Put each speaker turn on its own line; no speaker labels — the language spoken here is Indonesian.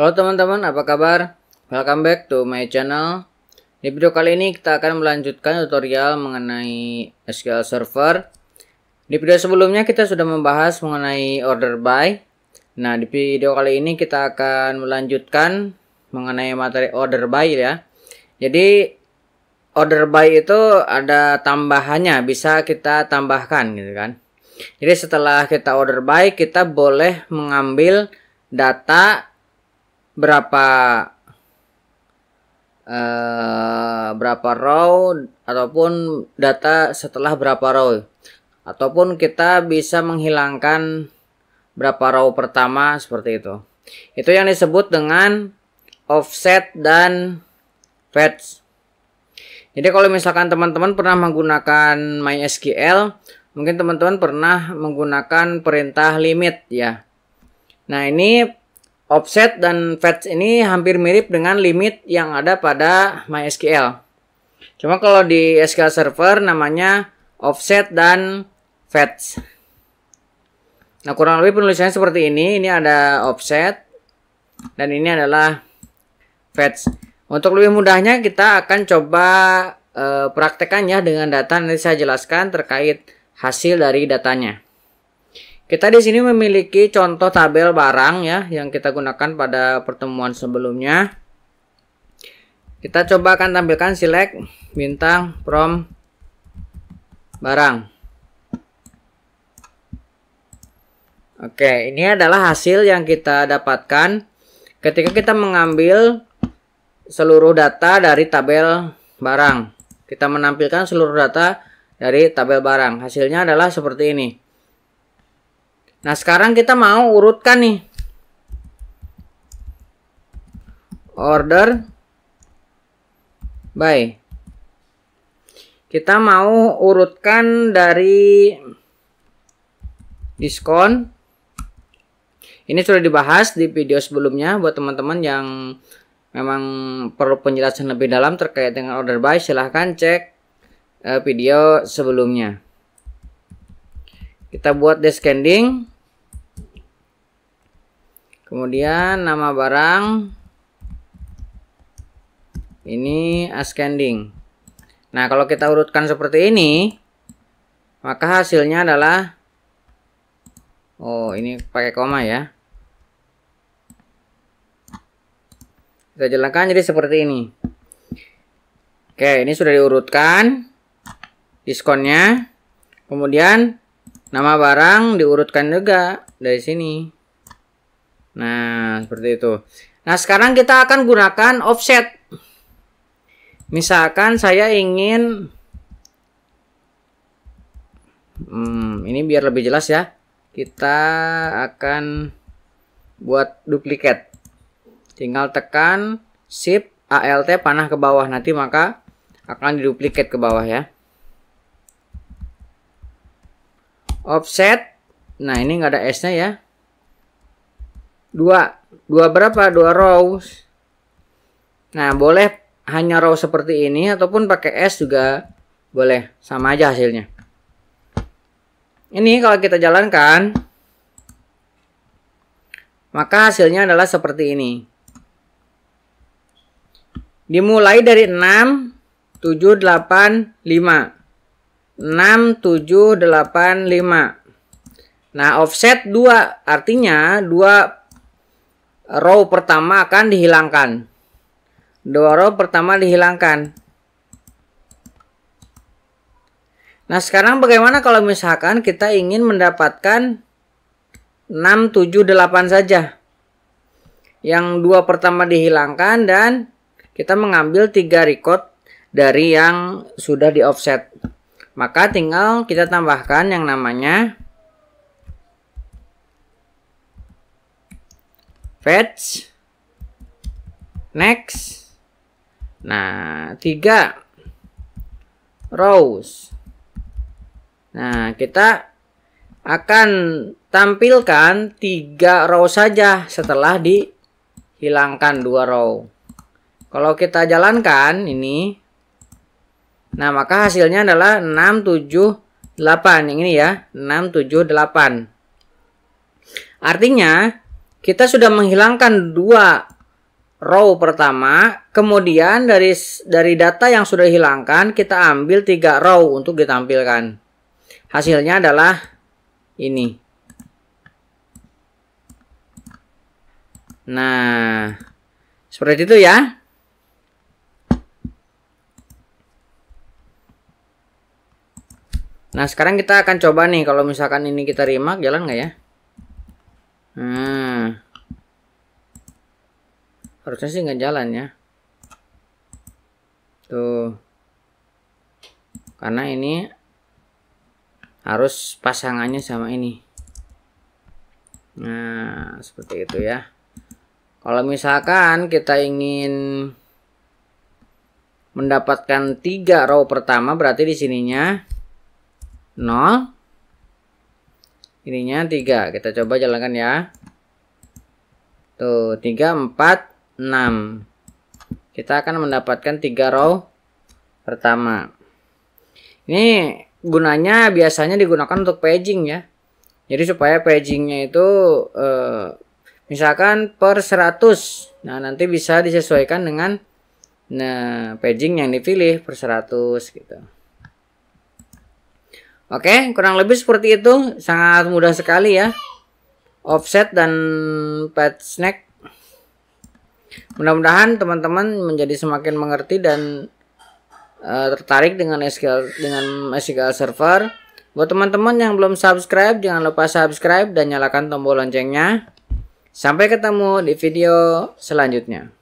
Halo teman-teman, apa kabar? Welcome back to my channel. Di video kali ini kita akan melanjutkan tutorial mengenai SQL Server. Di video sebelumnya kita sudah membahas mengenai order by. Nah, di video kali ini kita akan melanjutkan mengenai materi order by ya. Jadi order by itu ada tambahannya, bisa kita tambahkan gitu kan. Jadi setelah kita order by, kita boleh mengambil data berapa uh, berapa row ataupun data setelah berapa row ataupun kita bisa menghilangkan berapa row pertama seperti itu itu yang disebut dengan offset dan fetch jadi kalau misalkan teman-teman pernah menggunakan MySQL mungkin teman-teman pernah menggunakan perintah limit ya nah ini Offset dan fetch ini hampir mirip dengan limit yang ada pada MySQL. Cuma kalau di SQL Server namanya offset dan fetch. Nah, kurang lebih penulisannya seperti ini. Ini ada offset dan ini adalah fetch. Untuk lebih mudahnya kita akan coba uh, praktekannya dengan data nanti saya jelaskan terkait hasil dari datanya. Kita di sini memiliki contoh tabel barang ya yang kita gunakan pada pertemuan sebelumnya. Kita coba akan tampilkan select bintang from barang. Oke, ini adalah hasil yang kita dapatkan ketika kita mengambil seluruh data dari tabel barang. Kita menampilkan seluruh data dari tabel barang. Hasilnya adalah seperti ini. Nah, sekarang kita mau urutkan nih. Order by. Kita mau urutkan dari diskon. Ini sudah dibahas di video sebelumnya buat teman-teman yang memang perlu penjelasan lebih dalam terkait dengan order by silahkan cek eh, video sebelumnya. Kita buat descending. Kemudian nama barang ini ascending. Nah, kalau kita urutkan seperti ini, maka hasilnya adalah Oh, ini pakai koma ya. Kita jelaskan jadi seperti ini. Oke, ini sudah diurutkan diskonnya. Kemudian nama barang diurutkan juga dari sini. Nah, seperti itu. Nah, sekarang kita akan gunakan offset. Misalkan saya ingin hmm, ini biar lebih jelas ya. Kita akan buat duplikat. Tinggal tekan shift ALT panah ke bawah nanti maka akan diduplikat ke bawah ya. offset nah ini nggak ada S nya ya dua dua berapa dua rows nah boleh hanya row seperti ini ataupun pakai S juga boleh sama aja hasilnya ini kalau kita jalankan maka hasilnya adalah seperti ini dimulai dari 6 7 8 5 6785. Nah, offset 2 artinya 2 row pertama akan dihilangkan. 2 row pertama dihilangkan. Nah, sekarang bagaimana kalau misalkan kita ingin mendapatkan 678 saja? Yang 2 pertama dihilangkan dan kita mengambil 3 record dari yang sudah di offset. Maka tinggal kita tambahkan yang namanya fetch next. Nah, tiga rows. Nah, kita akan tampilkan tiga row saja setelah dihilangkan dua row. Kalau kita jalankan ini Nah, maka hasilnya adalah 678. Yang ini ya, 678. Artinya, kita sudah menghilangkan dua row pertama, kemudian dari dari data yang sudah hilangkan kita ambil tiga row untuk ditampilkan. Hasilnya adalah ini. Nah, seperti itu ya. Nah sekarang kita akan coba nih kalau misalkan ini kita rimak jalan nggak ya? Hmm. Harusnya sih nggak jalan ya. Tuh. Karena ini harus pasangannya sama ini. Nah, seperti itu ya. Kalau misalkan kita ingin mendapatkan tiga row pertama berarti di sininya 0 ininya 3 kita coba jalankan ya tuh 3 4 6 kita akan mendapatkan 3 row pertama ini gunanya biasanya digunakan untuk paging ya jadi supaya pagingnya itu eh, misalkan per 100 nah nanti bisa disesuaikan dengan nah paging yang dipilih per 100 gitu Oke, kurang lebih seperti itu. Sangat mudah sekali ya. Offset dan pet snack. Mudah-mudahan teman-teman menjadi semakin mengerti dan uh, tertarik dengan SQL dengan SQL Server. Buat teman-teman yang belum subscribe, jangan lupa subscribe dan nyalakan tombol loncengnya. Sampai ketemu di video selanjutnya.